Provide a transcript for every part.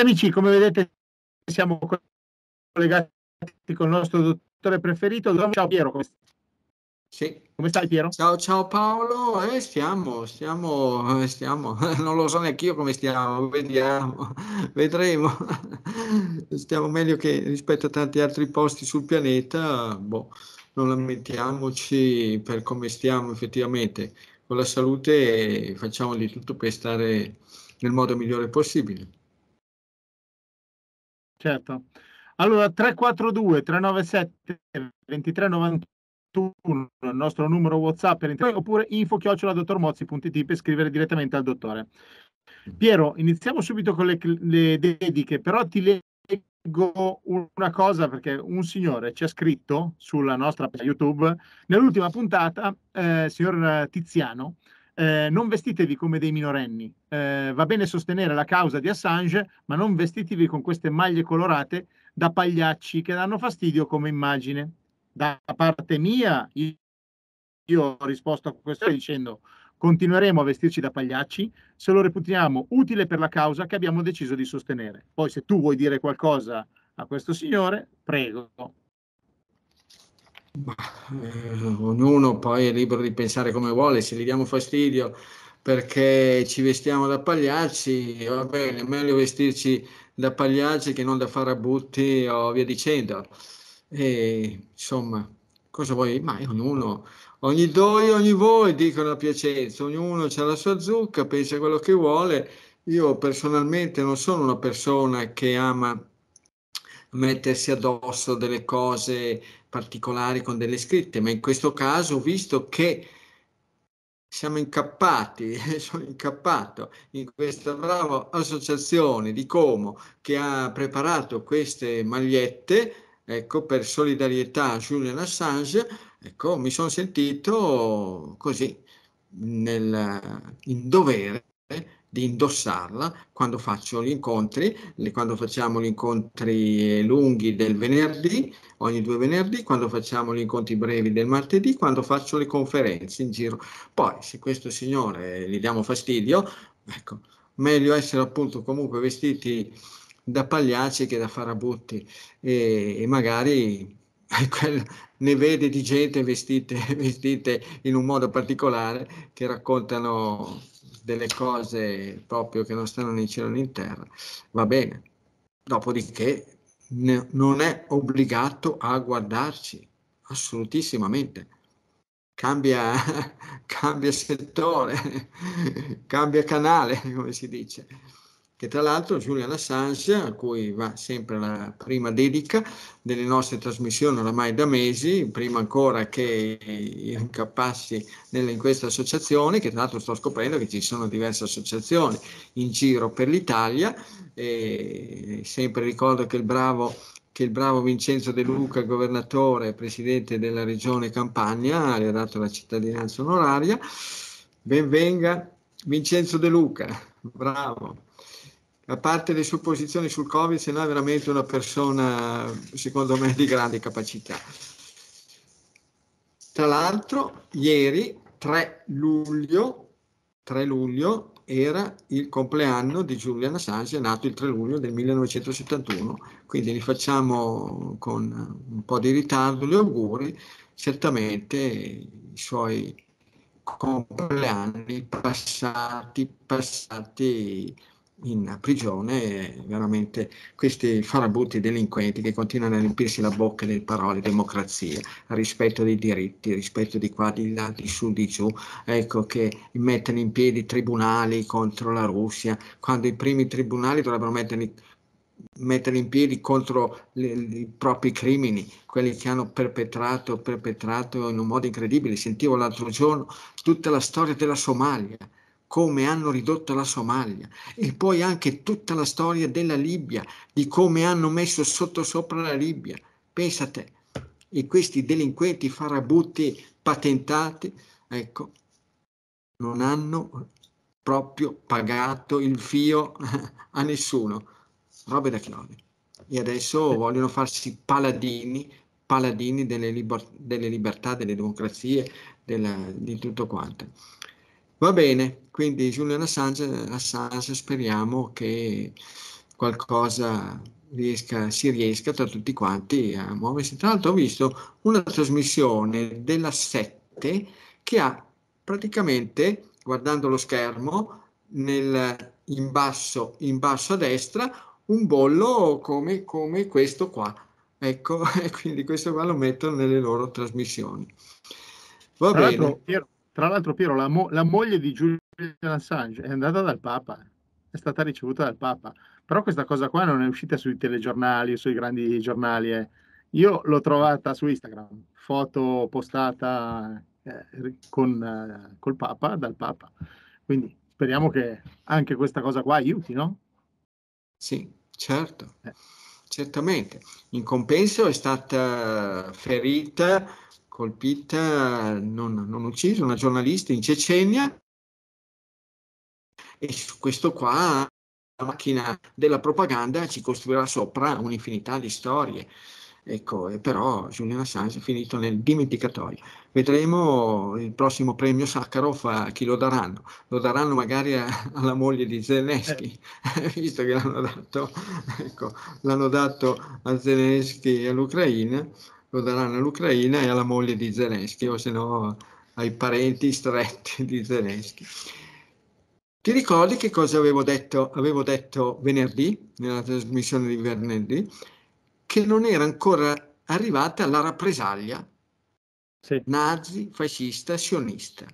Cari amici, come vedete siamo collegati con il nostro dottore preferito. Ciao Piero, come stai? Sì. Come stai Piero? Ciao, ciao Paolo, eh, stiamo, stiamo, eh, stiamo, non lo so neanche io come stiamo, vediamo, vedremo. Stiamo meglio che rispetto a tanti altri posti sul pianeta, boh, non lamentiamoci per come stiamo effettivamente. Con la salute eh, facciamo di tutto per stare nel modo migliore possibile certo. Allora, 342-397-2391, il nostro numero WhatsApp per intervento, oppure info-dottormozzi.it per scrivere direttamente al dottore. Mm. Piero, iniziamo subito con le, le dediche, però ti leggo leggo una cosa perché un signore ci ha scritto sulla nostra YouTube nell'ultima puntata, eh, signor Tiziano, eh, non vestitevi come dei minorenni. Eh, va bene sostenere la causa di Assange, ma non vestitevi con queste maglie colorate da pagliacci che danno fastidio come immagine. Da parte mia, io, io ho risposto a questo dicendo continueremo a vestirci da pagliacci se lo reputiamo utile per la causa che abbiamo deciso di sostenere. Poi se tu vuoi dire qualcosa a questo signore, prego. Ma, eh, ognuno poi è libero di pensare come vuole, se gli diamo fastidio perché ci vestiamo da pagliacci, va bene, è meglio vestirci da pagliacci che non da farabutti o via dicendo. E, insomma, cosa vuoi? Ma ognuno, ogni doi, ogni voi dicono a Piacenza, ognuno ha la sua zucca, pensa quello che vuole. Io personalmente non sono una persona che ama mettersi addosso delle cose particolari con delle scritte, ma in questo caso, visto che siamo incappati, sono incappato in questa brava associazione di Como che ha preparato queste magliette, ecco, per solidarietà a Julian Assange, ecco, mi sono sentito così nel, in dovere di indossarla quando faccio gli incontri, quando facciamo gli incontri eh, lunghi del venerdì, ogni due venerdì, quando facciamo gli incontri brevi del martedì, quando faccio le conferenze in giro. Poi, se questo signore eh, gli diamo fastidio, ecco, meglio essere appunto comunque vestiti da pagliacci che da farabutti e, e magari ne vede di gente vestite, vestite in un modo particolare che raccontano delle cose proprio che non stanno né in cielo né in terra, va bene. Dopodiché ne, non è obbligato a guardarci, assolutissimamente. Cambia, cambia settore, cambia canale, come si dice che tra l'altro Julian Assange, a cui va sempre la prima dedica delle nostre trasmissioni oramai da mesi, prima ancora che io incappassi in questa associazione, che tra l'altro sto scoprendo che ci sono diverse associazioni in giro per l'Italia, e sempre ricordo che il bravo che il bravo Vincenzo De Luca, governatore e presidente della regione Campania, gli ha dato la cittadinanza onoraria. Benvenga Vincenzo De Luca, bravo a parte le sue posizioni sul Covid, se no è veramente una persona, secondo me, di grande capacità. Tra l'altro, ieri, 3 luglio, 3 luglio, era il compleanno di Julian Assange, nato il 3 luglio del 1971, quindi li facciamo con un po' di ritardo gli auguri, certamente i suoi compleanni passati, passati in prigione veramente questi farabutti delinquenti che continuano a riempirsi la bocca delle parole democrazia, rispetto dei diritti, rispetto di qua, di là, di su, di giù, ecco che mettono in piedi tribunali contro la Russia, quando i primi tribunali dovrebbero metterli mettere in piedi contro le, i propri crimini, quelli che hanno perpetrato, perpetrato in un modo incredibile. Sentivo l'altro giorno tutta la storia della Somalia, come hanno ridotto la Somalia e poi anche tutta la storia della Libia, di come hanno messo sotto sopra la Libia. Pensate, e questi delinquenti farabutti patentati, ecco, non hanno proprio pagato il fio a nessuno. Robe da chiodi. E adesso vogliono farsi paladini, paladini delle, liber- delle libertà, delle democrazie, della, di tutto quanto. Va bene, quindi Julian Assange, Assange speriamo che qualcosa riesca, si riesca tra tutti quanti a muoversi. Tra l'altro ho visto una trasmissione della 7 che ha praticamente, guardando lo schermo, nel, in, basso, in basso a destra un bollo come, come questo qua. Ecco, e quindi questo qua lo mettono nelle loro trasmissioni. Va tra bene. Piero, tra l'altro, Piero, la, mo- la moglie di Julian Assange è andata dal Papa, è stata ricevuta dal Papa. Però questa cosa qua non è uscita sui telegiornali o sui grandi giornali. Eh. Io l'ho trovata su Instagram, foto postata eh, con, eh, col Papa, dal Papa. Quindi speriamo che anche questa cosa qua aiuti, no? Sì, certo. Eh. Certamente. In compenso è stata ferita colpita, non, non uccisa, una giornalista in Cecenia e su questo qua la macchina della propaganda ci costruirà sopra un'infinità di storie. Ecco, però Julian Assange è finito nel dimenticatoio. Vedremo il prossimo premio Sakharov a chi lo daranno. Lo daranno magari a, alla moglie di Zelensky, eh. visto che l'hanno dato, ecco, l'hanno dato a Zelensky e all'Ucraina lo daranno all'Ucraina e alla moglie di Zelensky o se no ai parenti stretti di Zelensky. Ti ricordi che cosa avevo detto? Avevo detto venerdì, nella trasmissione di venerdì, che non era ancora arrivata la rappresaglia sì. nazi, fascista, sionista.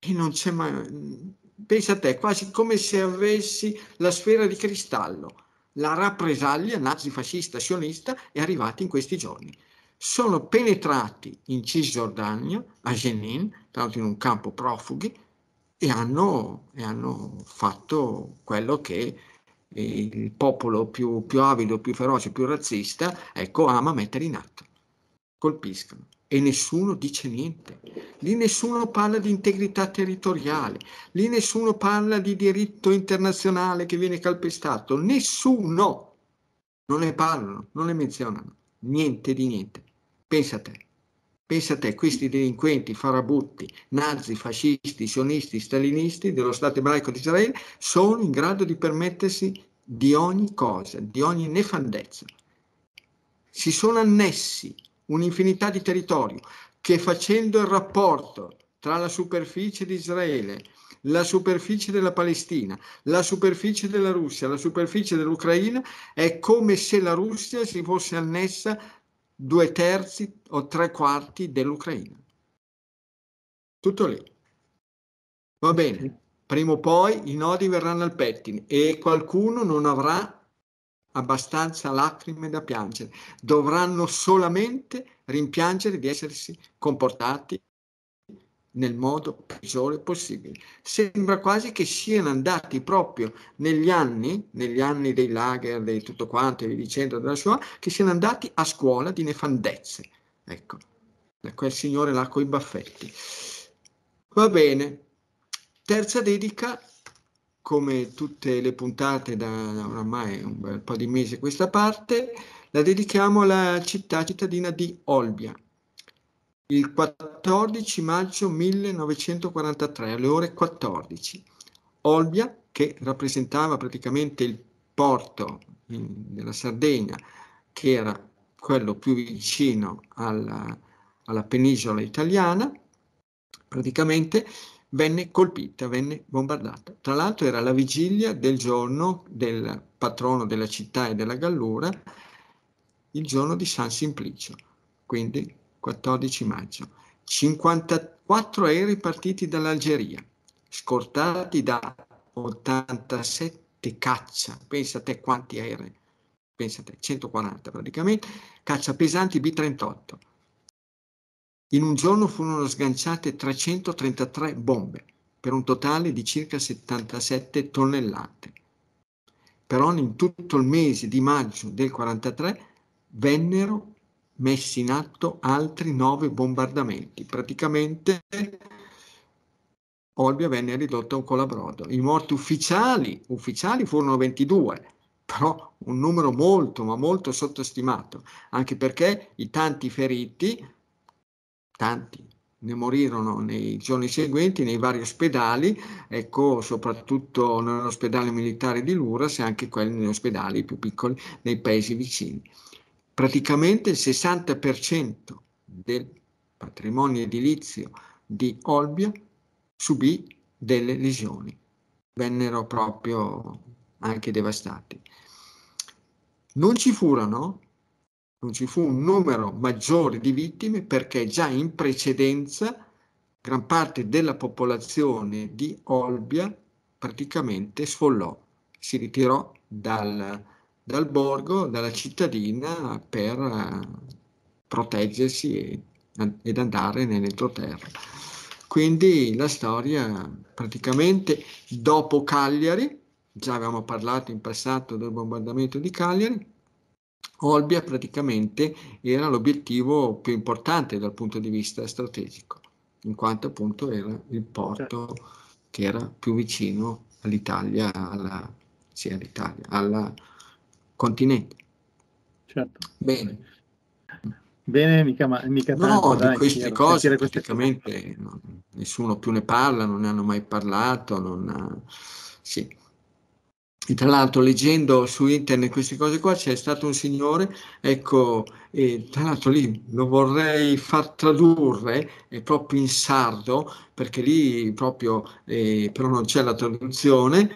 E non c'è mai... Pensa a te, quasi come se avessi la sfera di cristallo. La rappresaglia nazi, fascista, sionista è arrivata in questi giorni sono penetrati in Cisgiordania, a Jenin, tra l'altro in un campo profughi, e hanno, e hanno fatto quello che il popolo più, più, avido, più feroce, più razzista, ecco, ama mettere in atto. Colpiscono e nessuno dice niente. Lì nessuno parla di integrità territoriale, lì nessuno parla di diritto internazionale che viene calpestato, nessuno. Non ne parlano, non ne menzionano, niente di niente. Pensa a te. Pensa a te, questi delinquenti, farabutti, nazi, fascisti, sionisti, stalinisti dello Stato ebraico di Israele sono in grado di permettersi di ogni cosa, di ogni nefandezza. Si sono annessi un'infinità di territorio che facendo il rapporto tra la superficie di Israele, la superficie della Palestina, la superficie della Russia, la superficie dell'Ucraina, è come se la Russia si fosse annessa due terzi o tre quarti dell'Ucraina. Tutto lì. Va bene, prima o poi i nodi verranno al pettine e qualcuno non avrà abbastanza lacrime da piangere, dovranno solamente rimpiangere di essersi comportati nel modo peggiore possibile. Sembra quasi che siano andati proprio negli anni, negli anni dei lager, di tutto quanto, e via dicendo, della sua, che siano andati a scuola di nefandezze. Ecco, da quel signore là coi baffetti. Va bene. Terza dedica, come tutte le puntate da oramai un bel po' di mesi a questa parte, la dedichiamo alla città cittadina di Olbia, il 14 maggio 1943 alle ore 14. Olbia, che rappresentava praticamente il porto in, mm, della Sardegna, che era quello più vicino alla, alla penisola italiana, praticamente venne colpita, venne bombardata. Tra l'altro era la vigilia del giorno del patrono della città e della Gallura, il giorno di San Simplicio. Quindi 14 maggio, 54 aerei partiti dall'Algeria, scortati da 87 caccia, pensate quanti aerei, pensa 140 praticamente, caccia pesanti B-38. In un giorno furono sganciate 333 bombe, per un totale di circa 77 tonnellate. Però in tutto il mese di maggio del 43 vennero messi in atto altri nove bombardamenti. Praticamente Olbia venne ridotta a un colabrodo. I morti ufficiali, ufficiali furono 22, però un numero molto, ma molto sottostimato, anche perché i tanti feriti, tanti, ne morirono nei giorni seguenti nei vari ospedali, ecco, soprattutto nell'ospedale militare di Luras e anche quelli negli ospedali più piccoli nei paesi vicini praticamente il 60% del patrimonio edilizio di Olbia subì delle lesioni, vennero proprio anche devastati. Non ci furono, non ci fu un numero maggiore di vittime perché già in precedenza gran parte della popolazione di Olbia praticamente sfollò, si ritirò dal, dal borgo, dalla cittadina per eh, proteggersi ed andare nell'entroterra. Quindi la storia praticamente dopo Cagliari, già avevamo parlato in passato del bombardamento di Cagliari, Olbia praticamente era l'obiettivo più importante dal punto di vista strategico, in quanto appunto era il porto certo. che era più vicino all'Italia, alla, sì, all'Italia, alla, continente. Certo. Bene. Bene, mica, mica tanto, No, di queste chiaro, cose praticamente queste... Non, nessuno più ne parla, non ne hanno mai parlato, non... Sì. E tra l'altro leggendo su internet queste cose qua c'è stato un signore, ecco, e tra l'altro lì lo vorrei far tradurre è proprio in sardo, perché lì proprio, eh, però non c'è la traduzione,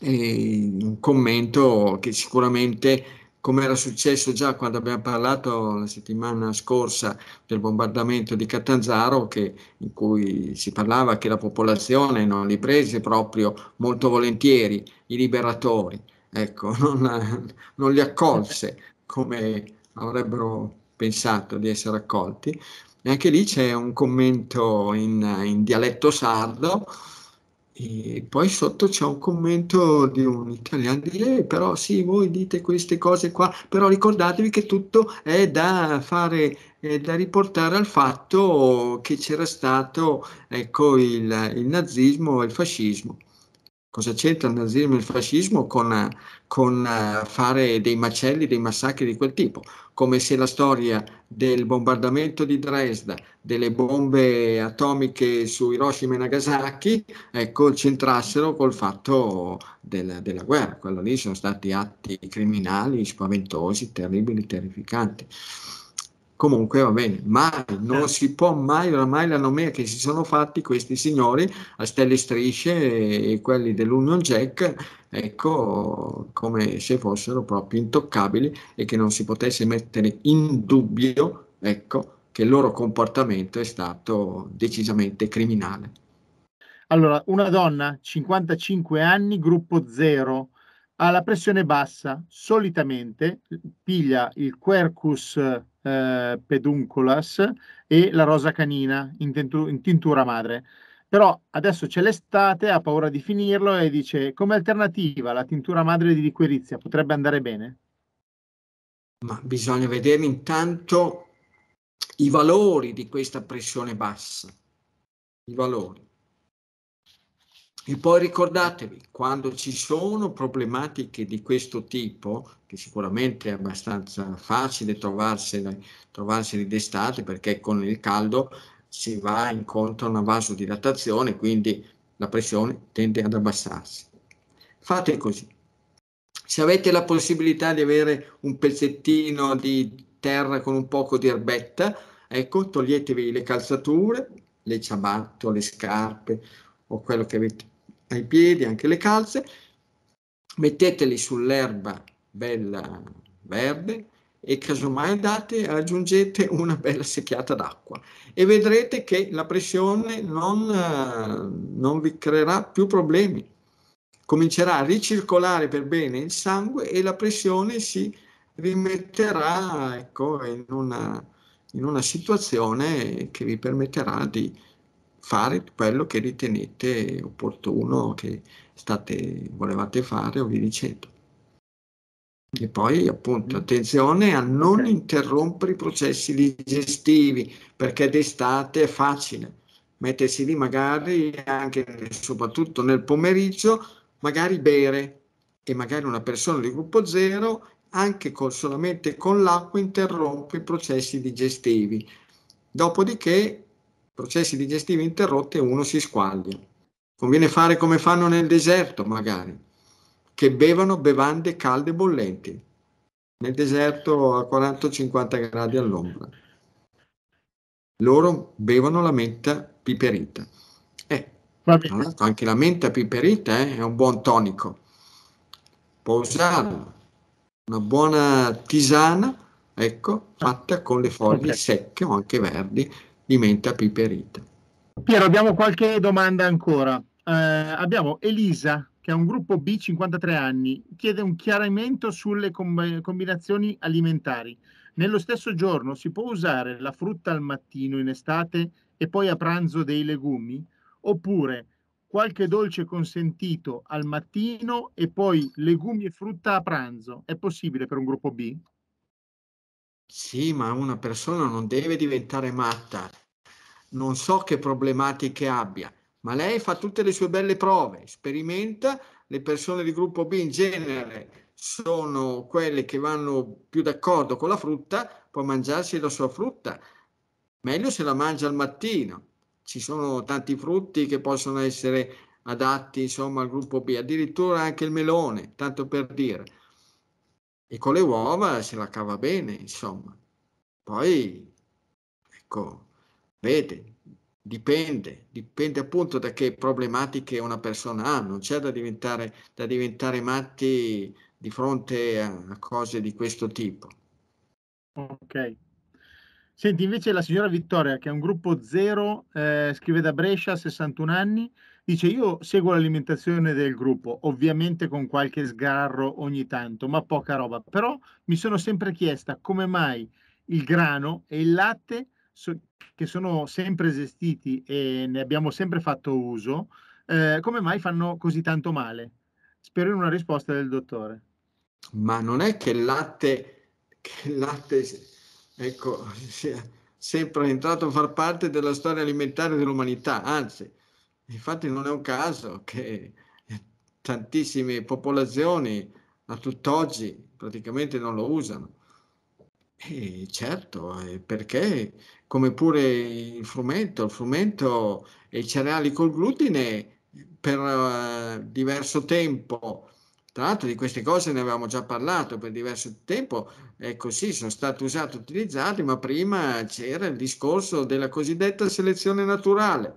eh, un commento che sicuramente, come era successo già quando abbiamo parlato la settimana scorsa del bombardamento di Catanzaro, che, in cui si parlava che la popolazione non li prese proprio molto volentieri, i liberatori, ecco, non, non li accolse come avrebbero pensato di essere accolti. E anche lì c'è un commento in, in dialetto sardo e poi sotto c'è un commento di un italiano di lei, eh, però sì, voi dite queste cose qua, però ricordatevi che tutto è da fare, è da riportare al fatto che c'era stato ecco, il, il nazismo e il fascismo. Cosa c'entra il nazismo e il fascismo con, con eh, fare dei macelli, dei massacri di quel tipo? come se la storia del bombardamento di Dresda, delle bombe atomiche su Hiroshima e Nagasaki, ecco, centrassero col fatto del, della guerra. Quello lì sono stati atti criminali spaventosi, terribili, terrificanti comunque va bene, mai, non eh. si può mai oramai la nomea che si sono fatti questi signori a stelle strisce e, quelli dell'Union Jack, ecco, come se fossero proprio intoccabili e che non si potesse mettere in dubbio, ecco, che il loro comportamento è stato decisamente criminale. Allora, una donna, 55 anni, gruppo 0, ha la pressione bassa, solitamente piglia il quercus eh, pedunculas e la rosa canina in, tentu- in tintura madre. Però adesso c'è l'estate, ha paura di finirlo e dice come alternativa la tintura madre di liquirizia potrebbe andare bene? Ma bisogna vedere intanto i valori di questa pressione bassa, i valori. E poi ricordatevi, quando ci sono problematiche di questo tipo, che sicuramente è abbastanza facile trovarsene, trovarsene d'estate perché con il caldo si va incontro a una vasodilatazione, quindi la pressione tende ad abbassarsi. Fate così. Se avete la possibilità di avere un pezzettino di terra con un poco di erbetta, ecco, toglietevi le calzature, le ciabatte, le scarpe o quello che avete ai piedi, anche le calze, metteteli sull'erba bella verde e casomai andate aggiungete una bella secchiata d'acqua e vedrete che la pressione non, eh, non vi creerà più problemi. Comincerà a ricircolare per bene il sangue e la pressione si rimetterà ecco, in, una, in una situazione che vi permetterà di, fare quello che ritenete opportuno, che state, volevate fare o vi dicendo. E poi appunto mm. attenzione a non okay. interrompere i processi digestivi perché d'estate è facile mettersi lì magari anche soprattutto nel pomeriggio, magari bere e magari una persona di gruppo zero anche con, solamente con l'acqua interrompe i processi digestivi. Dopodiché processi digestivi interrotti e uno si squaglia. Conviene fare come fanno nel deserto, magari, che bevono bevande calde e bollenti, nel deserto a 40-50 gradi all'ombra. Loro bevono la menta piperita. Eh, anche la menta piperita eh, è un buon tonico. Può usarlo. Una buona tisana, ecco, fatta con le foglie secche o anche verdi di menta piperita. Piero, abbiamo qualche domanda ancora. Eh, abbiamo Elisa, che ha un gruppo B, 53 anni, chiede un chiarimento sulle com- combinazioni alimentari. Nello stesso giorno si può usare la frutta al mattino in estate e poi a pranzo dei legumi? Oppure qualche dolce consentito al mattino e poi legumi e frutta a pranzo? È possibile per un gruppo B? Sì, ma una persona non deve diventare matta non so che problematiche abbia, ma lei fa tutte le sue belle prove, sperimenta, le persone di gruppo B in genere sono quelle che vanno più d'accordo con la frutta, può mangiarsi la sua frutta, meglio se la mangia al mattino. Ci sono tanti frutti che possono essere adatti insomma al gruppo B, addirittura anche il melone, tanto per dire. E con le uova se la cava bene, insomma. Poi, ecco, Vede, dipende, dipende appunto da che problematiche una persona ha, non c'è da diventare, da diventare matti di fronte a cose di questo tipo. Ok. Senti, invece la signora Vittoria, che è un gruppo zero, eh, scrive da Brescia, 61 anni, dice io seguo l'alimentazione del gruppo, ovviamente con qualche sgarro ogni tanto, ma poca roba. Però mi sono sempre chiesta come mai il grano e il latte che sono sempre esistiti e ne abbiamo sempre fatto uso, eh, come mai fanno così tanto male? Spero in una risposta del dottore. Ma non è che il latte, che il latte ecco, sia sempre entrato a far parte della storia alimentare dell'umanità, anzi, infatti non è un caso che tantissime popolazioni a tutt'oggi praticamente non lo usano. E certo, eh, perché come pure il frumento, il frumento e i cereali col glutine per uh, diverso tempo. Tra l'altro di queste cose ne avevamo già parlato per diverso tempo, ecco sì, sono stati usati, e utilizzati, ma prima c'era il discorso della cosiddetta selezione naturale,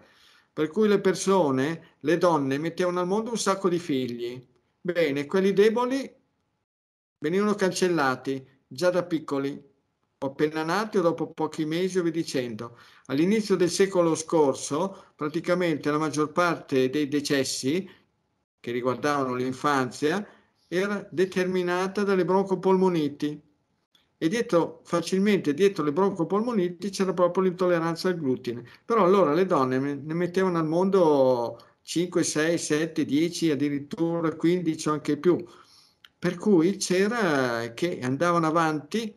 per cui le persone, le donne, mettevano al mondo un sacco di figli. Bene, quelli deboli venivano cancellati già da piccoli appena nati o dopo pochi mesi o via dicendo. All'inizio del secolo scorso, praticamente la maggior parte dei decessi che riguardavano l'infanzia era determinata dalle broncopolmoniti. E dietro, facilmente dietro le broncopolmoniti c'era proprio l'intolleranza al glutine. Però allora le donne ne mettevano al mondo 5, 6, 7, 10, addirittura 15 o anche più. Per cui c'era che andavano avanti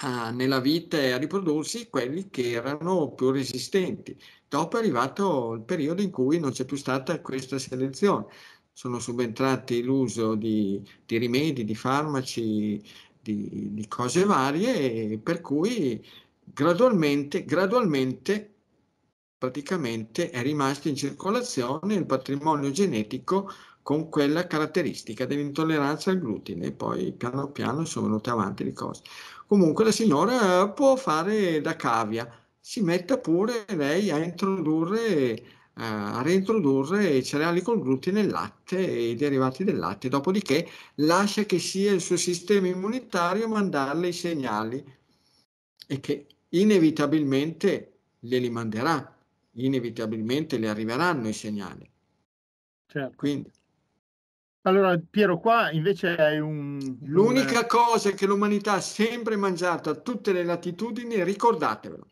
a, nella e a riprodursi quelli che erano più resistenti. Dopo è arrivato il periodo in cui non c'è più stata questa selezione. Sono subentrati l'uso di, di rimedi, di farmaci, di, di cose varie, per cui gradualmente, gradualmente praticamente è rimasto in circolazione il patrimonio genetico con quella caratteristica dell'intolleranza al glutine e poi piano piano sono venute avanti le cose. Comunque la signora può fare da cavia, si metta pure lei a introdurre eh, a reintrodurre i cereali col glutine, il latte e i derivati del latte. Dopodiché lascia che sia il suo sistema immunitario a mandarle i segnali e che inevitabilmente glieli manderà, inevitabilmente le arriveranno i segnali. Certo. Quindi allora, Piero, qua invece è un... L'unica un... cosa che l'umanità ha sempre mangiato a tutte le latitudini, ricordatevelo,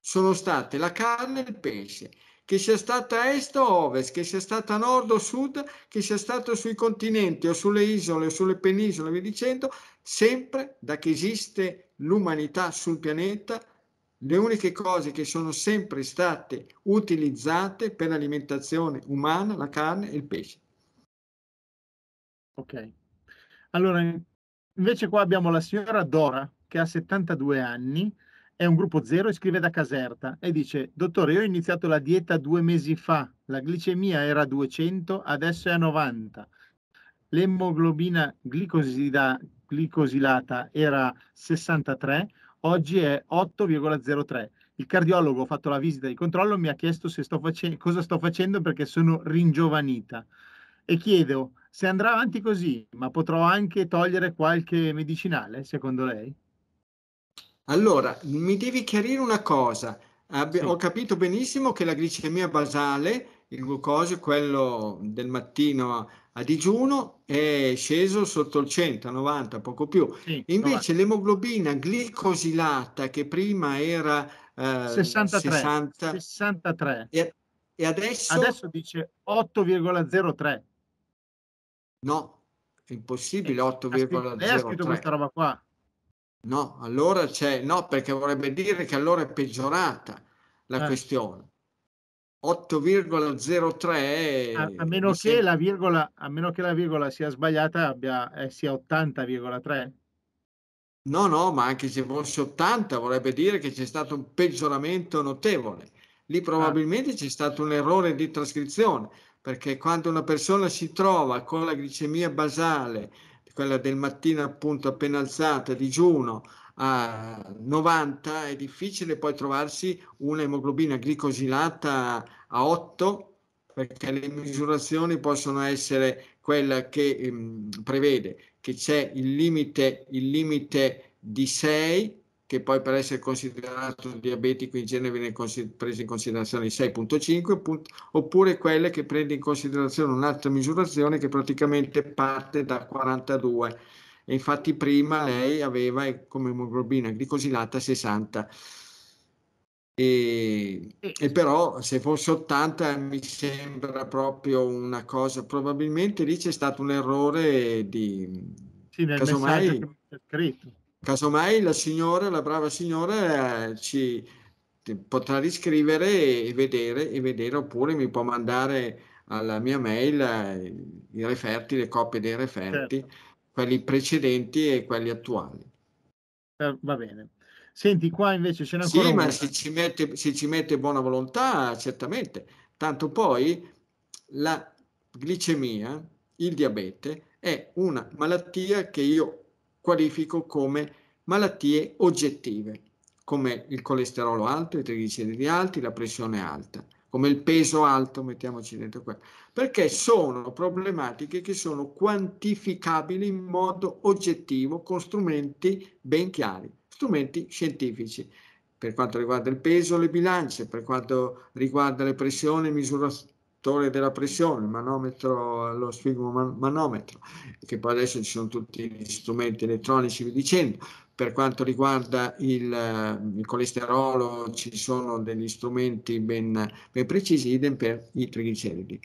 sono state la carne e il pesce, che sia stata a est o ovest, che sia stata a nord o sud, che sia stato sui continenti o sulle isole o sulle penisole, vi dicendo, sempre da che esiste l'umanità sul pianeta, le uniche cose che sono sempre state utilizzate per l'alimentazione umana, la carne e il pesce. Ok. Allora, invece qua abbiamo la signora Dora, che ha 72 anni, è un gruppo zero e scrive da Caserta e dice, dottore, io ho iniziato la dieta due mesi fa, la glicemia era 200, adesso è a 90, l'emoglobina glicosida, glicosilata era 63, oggi è 8,03. Il cardiologo ha fatto la visita di controllo, mi ha chiesto sto face- cosa sto facendo perché sono ringiovanita e chiedo se andrà avanti così, ma potrò anche togliere qualche medicinale, secondo lei? Allora, mi devi chiarire una cosa. Abbi sì. Ho capito benissimo che la glicemia basale, il glucosio, quello del mattino a digiuno, è sceso sotto il 100, 90, poco più. Sì, Invece 90. l'emoglobina glicosilata, che prima era eh, 63, 60, 63. E, e adesso... adesso dice 8,03. No, è impossibile, 8,03. Eh, lei ha scritto questa roba qua. No, allora c'è, no, perché vorrebbe dire che allora è peggiorata la eh. questione. 8,03 a, a, meno che la virgola, a meno che la virgola sia sbagliata abbia, eh, sia 80,3 no no ma anche se fosse 80 vorrebbe dire che c'è stato un peggioramento notevole lì ah. probabilmente ah. c'è stato un errore di trascrizione perché quando una persona si trova con la glicemia basale, quella del mattino appunto appena alzata, digiuno, a 90, è difficile poi trovarsi una emoglobina glicosilata a 8, perché le misurazioni possono essere quella che ehm, prevede che c'è il limite, il limite di 6 che poi per essere considerato diabetico in genere viene preso in considerazione il 6.5, oppure quelle che prende in considerazione un'altra misurazione che praticamente parte da 42. E infatti prima lei aveva eh, come emoglobina glicosilata 60. E, e, però se fosse 80 mi sembra proprio una cosa, probabilmente lì c'è stato un errore di... Sì, nel che casomai, scritto casomai la signora, la brava signora eh, ci potrà riscrivere e vedere, e vedere oppure mi può mandare alla mia mail eh, i referti, le copie dei referti, certo. quelli precedenti e quelli attuali. Eh, va bene. Senti, qua invece ce n'è ancora Sì, ma se ci, mette, se ci mette buona volontà, certamente. Tanto poi la glicemia, il diabete, è una malattia che io qualifico come malattie oggettive, come il colesterolo alto, i trigliceridi alti, la pressione alta, come il peso alto, mettiamoci dentro qua, perché sono problematiche che sono quantificabili in modo oggettivo con strumenti ben chiari, strumenti scientifici per quanto riguarda il peso, le bilance, per quanto riguarda le pressioni, misurazioni della pressione, il manometro, lo sfigmo manometro, che poi adesso ci sono tutti gli strumenti elettronici, vi dicendo. Per quanto riguarda il, il colesterolo ci sono degli strumenti ben, ben precisi, idem per i trigliceridi.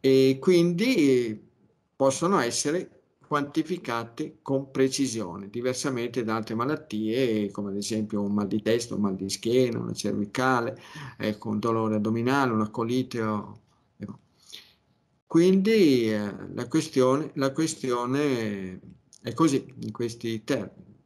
E quindi possono essere quantificate con precisione, diversamente da altre malattie come ad esempio un mal di testa, un mal di schiena, una cervicale, ecco, un dolore addominale, una colite. Ecco. Quindi eh, la, questione, la questione è così, in questi termini.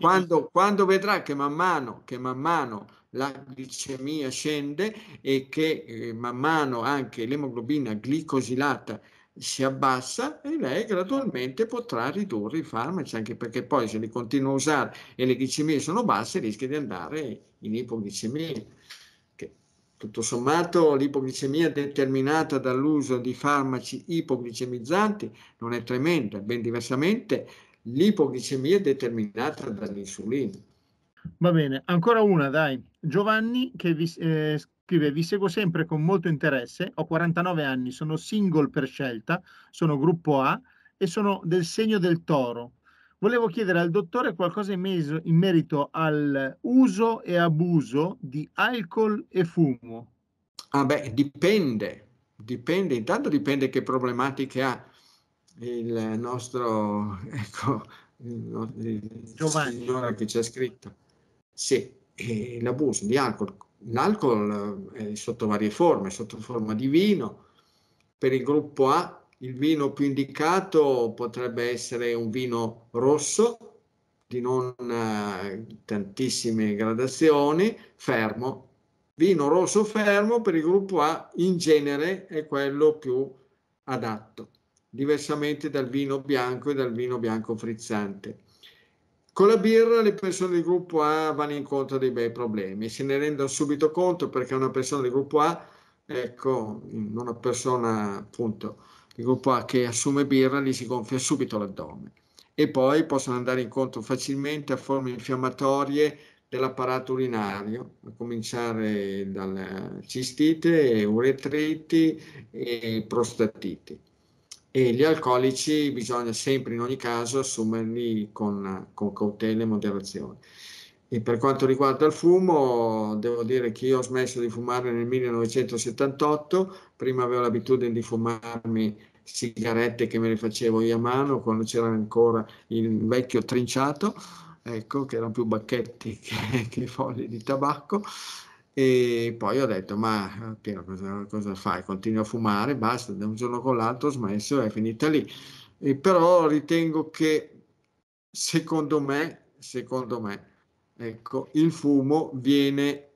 Quando, quando, vedrà che man mano, che man mano la glicemia scende e che eh, man mano anche l'emoglobina glicosilata si abbassa e lei gradualmente potrà ridurre i farmaci, anche perché poi se li continua a usare e le glicemie sono basse rischia di andare in ipoglicemia. Che, tutto sommato l'ipoglicemia determinata dall'uso di farmaci ipoglicemizzanti non è tremenda, ben diversamente l'ipoglicemia determinata dall'insulina. Va bene, ancora una, dai. Giovanni che vi, eh, Scrive, vi seguo sempre con molto interesse, ho 49 anni, sono single per scelta, sono gruppo A e sono del segno del toro. Volevo chiedere al dottore qualcosa in, meso, in merito all'uso e abuso di alcol e fumo. Ah beh, dipende, dipende, intanto dipende che problematiche ha il nostro, ecco, il, il Giovanni. signore che c'è scritto. Sì, eh, l'abuso di alcol L'alcol eh, è sotto varie forme, sotto forma di vino. Per il gruppo A il vino più indicato potrebbe essere un vino rosso di non eh, tantissime gradazioni, fermo. Vino rosso fermo per il gruppo A in genere è quello più adatto, diversamente dal vino bianco e dal vino bianco frizzante. Con la birra le persone del gruppo A vanno incontro a dei bei problemi, se ne rendono subito conto perché una persona del gruppo A, ecco, una persona appunto del gruppo A che assume birra gli si gonfia subito l'addome e poi possono andare incontro facilmente a forme infiammatorie dell'apparato urinario, a cominciare dalla cistite, uretriti e prostatiti e gli alcolici bisogna sempre in ogni caso assumerli con, con cautela e moderazione. E per quanto riguarda il fumo, devo dire che io ho smesso di fumare nel 1978, prima avevo l'abitudine di fumarmi sigarette che me le facevo io a mano quando c'era ancora il vecchio trinciato, ecco, che erano più bacchetti che, che fogli di tabacco e poi ho detto, ma eh, Piero, cosa, cosa, fai? Continui a fumare, basta, da un giorno con l'altro ho smesso e è finita lì. E però ritengo che, secondo me, secondo me, ecco, il fumo viene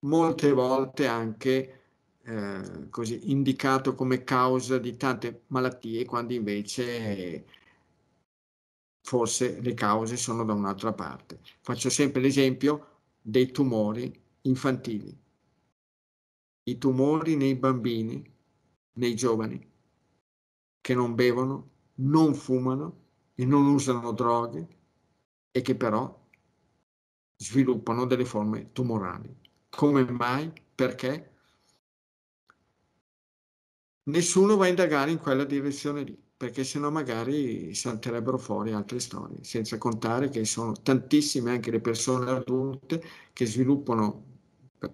molte volte anche eh, così indicato come causa di tante malattie, quando invece... Eh, forse le cause sono da un'altra parte. Faccio sempre l'esempio dei tumori infantili, i tumori nei bambini, nei giovani, che non bevono, non fumano e non usano droghe e che però sviluppano delle forme tumorali. Come mai? Perché? Nessuno va a indagare in quella direzione lì perché sennò magari salterebbero fuori altre storie, senza contare che sono tantissime anche le persone adulte che sviluppano,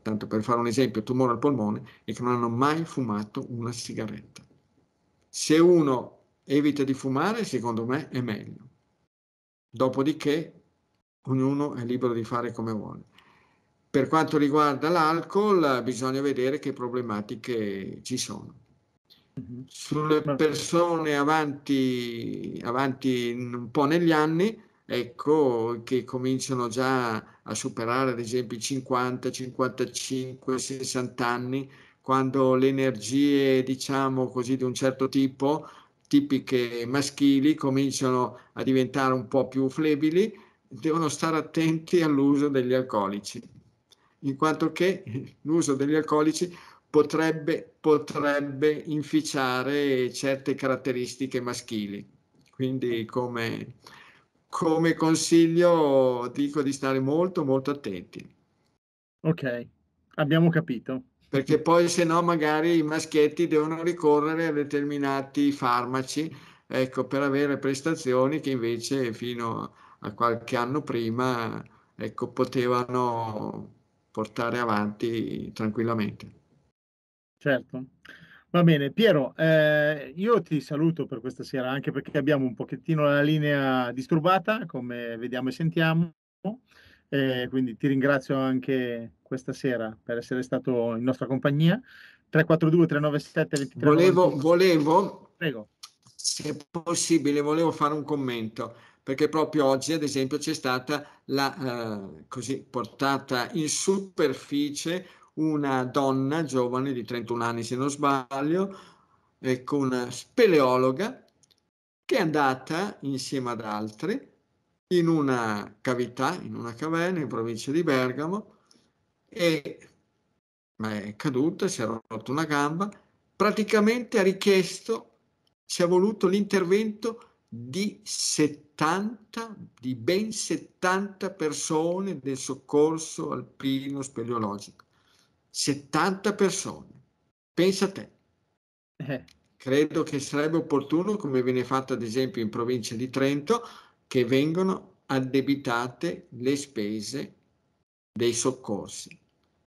tanto per fare un esempio, tumore al polmone e che non hanno mai fumato una sigaretta. Se uno evita di fumare, secondo me è meglio. Dopodiché ognuno è libero di fare come vuole. Per quanto riguarda l'alcol, bisogna vedere che problematiche ci sono sulle persone avanti, avanti un po' negli anni, ecco che cominciano già a superare ad esempio i 50, 55, 60 anni, quando le energie, diciamo così, di un certo tipo, tipiche maschili, cominciano a diventare un po' più flebili, devono stare attenti all'uso degli alcolici, in quanto che l'uso degli alcolici potrebbe, potrebbe inficiare certe caratteristiche maschili. Quindi come, come consiglio dico di stare molto molto attenti. Ok, abbiamo capito. Perché poi se no magari i maschietti devono ricorrere a determinati farmaci ecco, per avere prestazioni che invece fino a qualche anno prima ecco, potevano portare avanti tranquillamente certo. Va bene, Piero, eh, io ti saluto per questa sera anche perché abbiamo un pochettino la linea disturbata, come vediamo e sentiamo, eh, quindi ti ringrazio anche questa sera per essere stato in nostra compagnia. 342 397 23 Volevo, 90. volevo Prego. se possibile, volevo fare un commento perché proprio oggi, ad esempio, c'è stata la eh, così portata in superficie una donna giovane di 31 anni se non sbaglio, ecco una speleologa che è andata insieme ad altri in una cavità, in una caverna in provincia di Bergamo e ma è caduta, si è rotta una gamba, praticamente ha richiesto, ci è voluto l'intervento di 70, di ben 70 persone del soccorso alpino speleologico. 70 persone. Pensa a te. Eh. Credo che sarebbe opportuno, come viene fatto ad esempio in provincia di Trento, che vengano addebitate le spese dei soccorsi.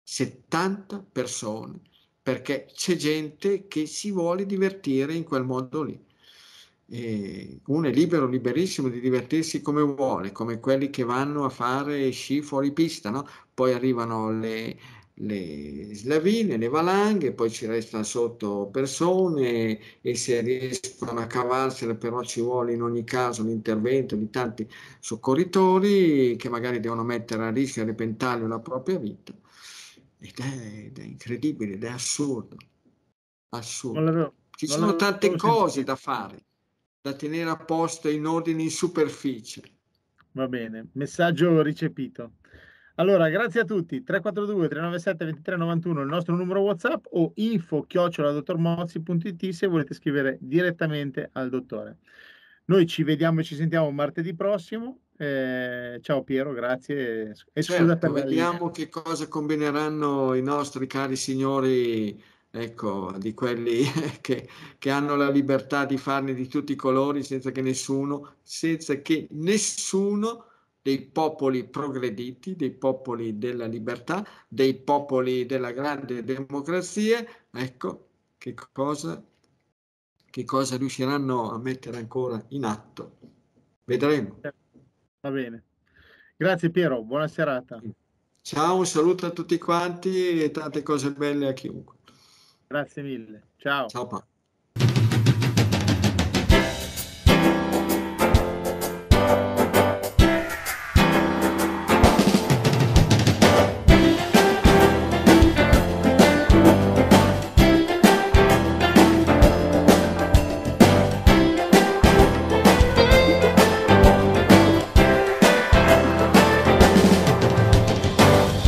70 persone, perché c'è gente che si vuole divertire in quel modo lì. E uno è libero, liberissimo di divertirsi come vuole, come quelli che vanno a fare sci fuori pista, no? poi arrivano le, le slavine, le valanghe, poi ci restano sotto persone e se riescono a cavarsela però ci vuole in ogni caso l'intervento di tanti soccorritori che magari devono mettere a rischio e a repentaglio la propria vita. Ed è, ed è incredibile, ed è assurdo. assurdo. ci sono tante cose da fare, da tenere a posto in ordine in superficie. Va bene, messaggio ricepito. Allora, grazie a tutti. 342 397 2391 il nostro numero WhatsApp o info chioccioladottormozzi.it se volete scrivere direttamente al dottore. Noi ci vediamo e ci sentiamo martedì prossimo. Eh, ciao Piero, grazie. E certo, vediamo che cosa combineranno i nostri cari signori, ecco, di quelli che, che hanno la libertà di farne di tutti i colori senza che nessuno, senza che nessuno dei popoli progrediti, dei popoli della libertà, dei popoli della grande democrazia, ecco che cosa, che cosa riusciranno a mettere ancora in atto. Vedremo. Va bene. Grazie Piero, buona serata. Ciao, un saluto a tutti quanti e tante cose belle a chiunque. Grazie mille. Ciao. Ciao Paolo.